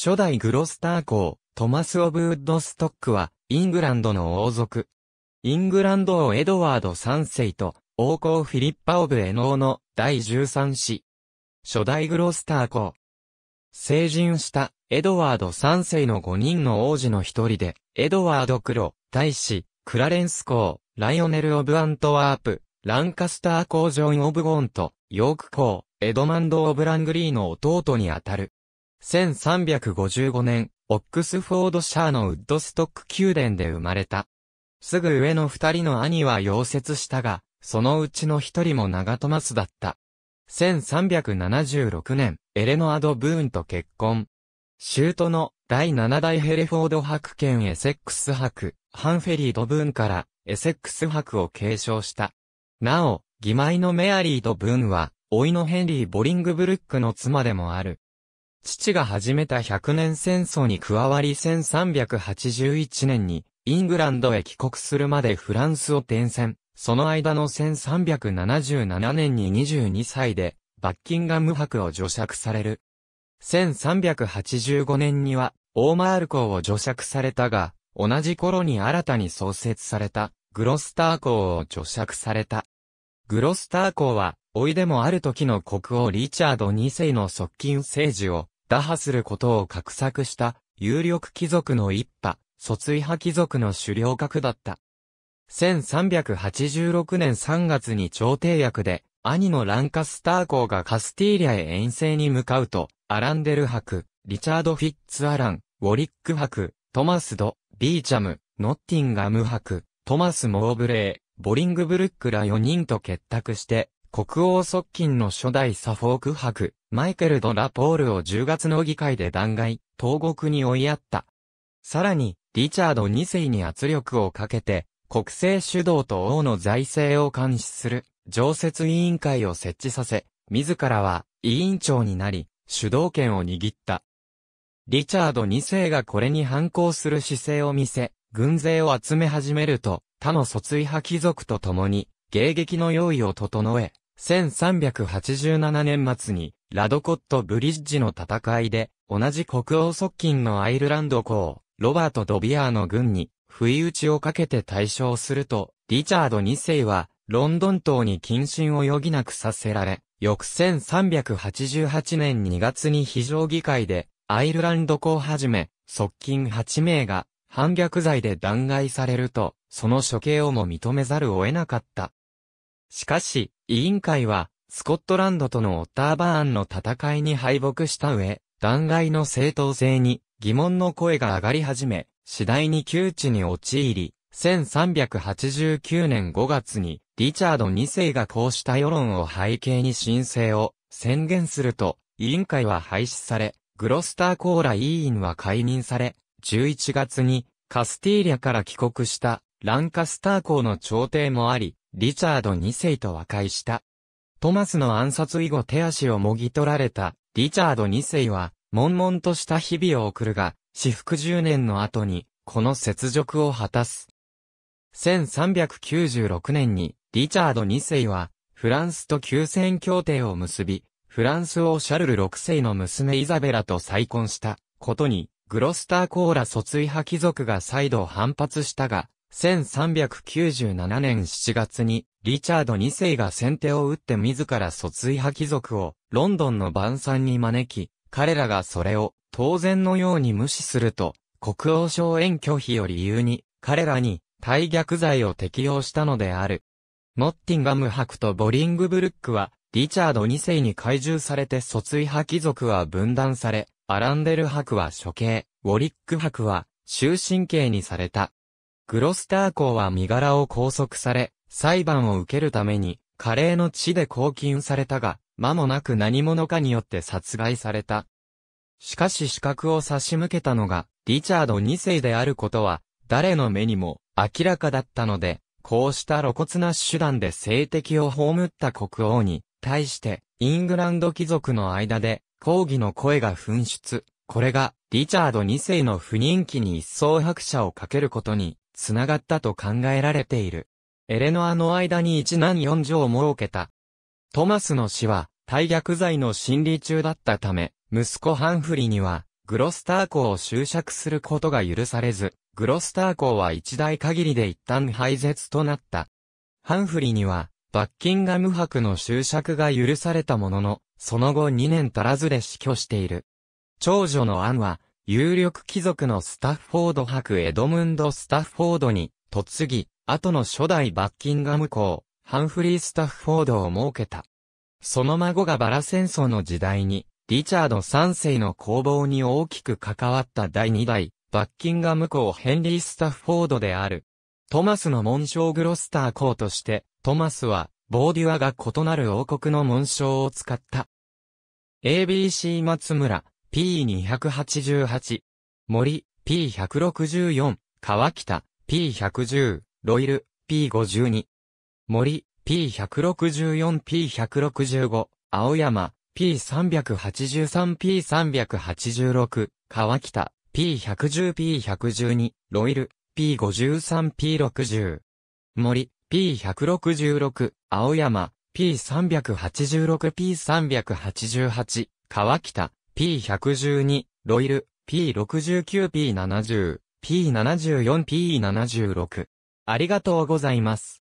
初代グロスター公、トマス・オブ・ウッドストックは、イングランドの王族。イングランド王エドワード3世と、王公フィリッパ・オブ・エノーの第13子。初代グロスター公。成人したエドワード3世の5人の王子の一人で、エドワード・クロ、大使、クラレンス公、ライオネル・オブ・アントワープ、ランカスター公ジョン・オブ・ゴーンと、ヨーク公、エドマンド・オブ・ラングリーの弟にあたる。1355年、オックスフォードシャーのウッドストック宮殿で生まれた。すぐ上の二人の兄は溶接したが、そのうちの一人も長戸松だった。1376年、エレノアド・ブーンと結婚。州都の第七代ヘレフォード博兼エセックス博、ハンフェリー・ド・ブーンからエセックス博を継承した。なお、義妹のメアリー・ド・ブーンは、いのヘンリー・ボリングブルックの妻でもある。父が始めた100年戦争に加わり1381年にイングランドへ帰国するまでフランスを転戦。その間の1377年に22歳でバッキンガム伯を除釈される。1385年にはオーマール校を除釈されたが、同じ頃に新たに創設されたグロスター校を除釈された。グロスター校は老いでもある時の国王リチャード2世の側近政治を打破することを画策した有力貴族の一派、卒位派貴族の狩猟格だった。1386年3月に朝廷役で、兄のランカスター公がカスティーリアへ遠征に向かうと、アランデル伯、リチャード・フィッツ・アラン、ウォリック博、トマス・ド、ビーチャム、ノッティンガム博、トマス・モーブレー、ボリングブルックら4人と結託して、国王側近の初代サフォーク伯、マイケル・ド・ラポールを10月の議会で弾劾、投獄に追いやった。さらに、リチャード2世に圧力をかけて、国政主導と王の財政を監視する、常設委員会を設置させ、自らは委員長になり、主導権を握った。リチャード2世がこれに反抗する姿勢を見せ、軍勢を集め始めると、他の卒位派貴族と共に、迎撃の用意を整え、1387年末に、ラドコット・ブリッジの戦いで、同じ国王側近のアイルランド公、ロバート・ドビアーの軍に、不意打ちをかけて対象すると、リチャード2世は、ロンドン島に謹慎を余儀なくさせられ、翌1388年2月に非常議会で、アイルランド公はじめ、側近8名が、反逆罪で弾劾されると、その処刑をも認めざるを得なかった。しかし、委員会は、スコットランドとのオッターバーンの戦いに敗北した上、弾劾の正当性に疑問の声が上がり始め、次第に窮地に陥り、1389年5月にリチャード2世がこうした世論を背景に申請を宣言すると、委員会は廃止され、グロスターコーラ委員は解任され、11月にカスティーリャから帰国したランカスター校の朝廷もあり、リチャード2世と和解した。トマスの暗殺以後手足をもぎ取られた、リチャード2世は、悶々とした日々を送るが、私服10年の後に、この雪辱を果たす。1396年に、リチャード2世は、フランスと休戦協定を結び、フランス王シャルル6世の娘イザベラと再婚したことに、グロスターコーラ訴追派貴族が再度反発したが、1397年7月に、リチャード2世が先手を打って自ら訴追派貴族をロンドンの晩餐に招き、彼らがそれを当然のように無視すると、国王省遠拒否を理由に、彼らに退逆罪を適用したのである。ノッティンガム博とボリングブルックは、リチャード2世に懐柔されて訴追派貴族は分断され、アランデル博は処刑、ウォリック博は終身刑にされた。グロスター校は身柄を拘束され、裁判を受けるために、カレーの地で拘禁されたが、間もなく何者かによって殺害された。しかし資格を差し向けたのが、リチャード2世であることは、誰の目にも明らかだったので、こうした露骨な手段で性的を葬った国王に、対して、イングランド貴族の間で、抗議の声が噴出。これが、リチャード2世の不人気に一層拍車をかけることに、つながったと考えられている。エレノアの間に一難四条を設けた。トマスの死は、大逆罪の審理中だったため、息子ハンフリには、グロスター校を執職することが許されず、グロスター校は一代限りで一旦廃絶となった。ハンフリには、バッキンガム博の執職が許されたものの、その後2年足らずで死去している。長女のアンは、有力貴族のスタッフォード博エドムンド・スタッフォードに、嫁ぎ、後の初代バッキンガム公、ハンフリー・スタッフォードを設けた。その孫がバラ戦争の時代に、リチャード3世の攻防に大きく関わった第2代、バッキンガム公ヘンリー・スタッフォードである。トマスの紋章グロスター公として、トマスは、ボーデュアが異なる王国の紋章を使った。ABC 松村、P288、森、P164、川北、P110、ロイル、P52、森、P164、P165、青山、P383、P386、川北、P110、P112、ロイル、P53、P60、森、P166、青山、P386、P388、川北、P112、ロイル、P69、P70、P74、P76。ありがとうございます。